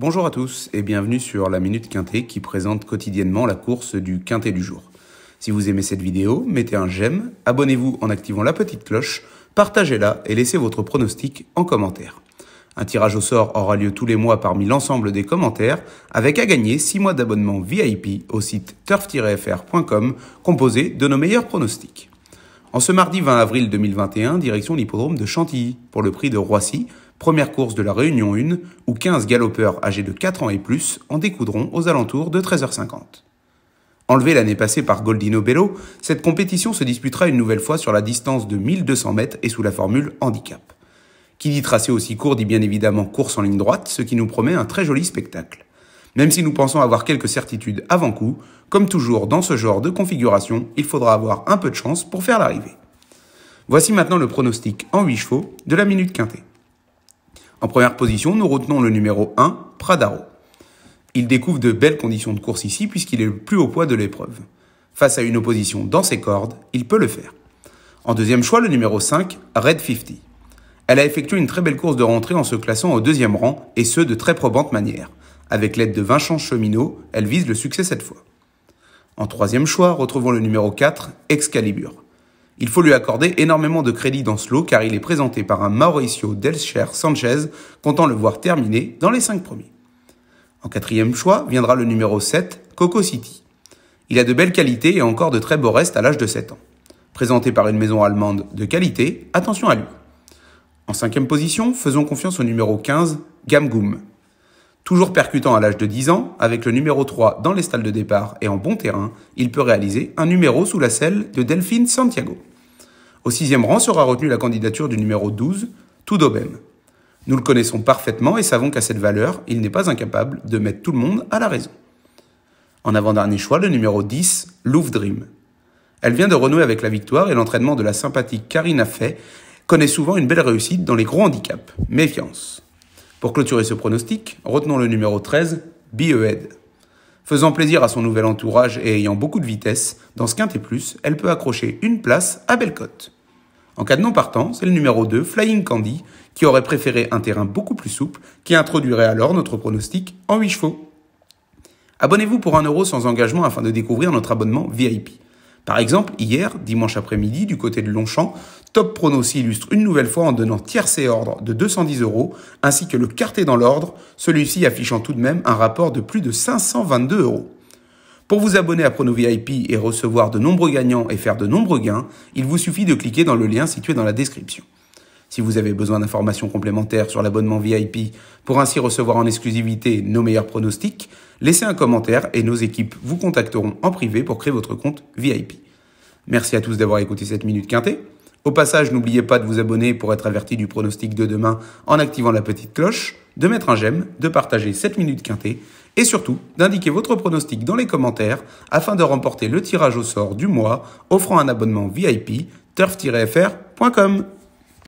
Bonjour à tous et bienvenue sur la Minute Quintée qui présente quotidiennement la course du Quintet du jour. Si vous aimez cette vidéo, mettez un j'aime, abonnez-vous en activant la petite cloche, partagez-la et laissez votre pronostic en commentaire. Un tirage au sort aura lieu tous les mois parmi l'ensemble des commentaires, avec à gagner 6 mois d'abonnement VIP au site turf-fr.com composé de nos meilleurs pronostics. En ce mardi 20 avril 2021, direction l'hippodrome de Chantilly pour le prix de Roissy première course de la Réunion 1, où 15 galopeurs âgés de 4 ans et plus en découdront aux alentours de 13h50. Enlevée l'année passée par Goldino Bello, cette compétition se disputera une nouvelle fois sur la distance de 1200 mètres et sous la formule handicap. Qui dit tracé aussi court dit bien évidemment course en ligne droite, ce qui nous promet un très joli spectacle. Même si nous pensons avoir quelques certitudes avant coup, comme toujours dans ce genre de configuration, il faudra avoir un peu de chance pour faire l'arrivée. Voici maintenant le pronostic en 8 chevaux de la minute quintée. En première position, nous retenons le numéro 1, Pradaro. Il découvre de belles conditions de course ici puisqu'il est le plus haut poids de l'épreuve. Face à une opposition dans ses cordes, il peut le faire. En deuxième choix, le numéro 5, Red 50. Elle a effectué une très belle course de rentrée en se classant au deuxième rang, et ce de très probante manière. Avec l'aide de Vincent Cheminot, elle vise le succès cette fois. En troisième choix, retrouvons le numéro 4, Excalibur. Il faut lui accorder énormément de crédit dans ce lot car il est présenté par un Mauricio Delcher Sanchez comptant le voir terminer dans les 5 premiers. En quatrième choix viendra le numéro 7, Coco City. Il a de belles qualités et encore de très beaux restes à l'âge de 7 ans. Présenté par une maison allemande de qualité, attention à lui. En cinquième position, faisons confiance au numéro 15, Gamgoum. Toujours percutant à l'âge de 10 ans, avec le numéro 3 dans les stalles de départ et en bon terrain, il peut réaliser un numéro sous la selle de Delphine Santiago. Au sixième rang sera retenue la candidature du numéro 12, Toudobem. Nous le connaissons parfaitement et savons qu'à cette valeur, il n'est pas incapable de mettre tout le monde à la raison. En avant-dernier choix, le numéro 10, Louvre Dream. Elle vient de renouer avec la victoire et l'entraînement de la sympathique Karina Fay connaît souvent une belle réussite dans les gros handicaps. Méfiance. Pour clôturer ce pronostic, retenons le numéro 13, Behead. Faisant plaisir à son nouvel entourage et ayant beaucoup de vitesse, dans ce quintet plus, elle peut accrocher une place à cote. En cas de non partant, c'est le numéro 2, Flying Candy, qui aurait préféré un terrain beaucoup plus souple, qui introduirait alors notre pronostic en 8 chevaux. Abonnez-vous pour 1€ euro sans engagement afin de découvrir notre abonnement VIP. Par exemple, hier, dimanche après-midi, du côté de Longchamp, Top Prono s'illustre une nouvelle fois en donnant tierce et ordre de 210 euros, ainsi que le quartet dans l'ordre, celui-ci affichant tout de même un rapport de plus de 522 euros. Pour vous abonner à PronoVIP VIP et recevoir de nombreux gagnants et faire de nombreux gains, il vous suffit de cliquer dans le lien situé dans la description. Si vous avez besoin d'informations complémentaires sur l'abonnement VIP pour ainsi recevoir en exclusivité nos meilleurs pronostics, laissez un commentaire et nos équipes vous contacteront en privé pour créer votre compte VIP. Merci à tous d'avoir écouté cette minute quintée. Au passage, n'oubliez pas de vous abonner pour être averti du pronostic de demain en activant la petite cloche, de mettre un j'aime, de partager cette minute quintée et surtout, d'indiquer votre pronostic dans les commentaires afin de remporter le tirage au sort du mois offrant un abonnement VIP turf-fr.com.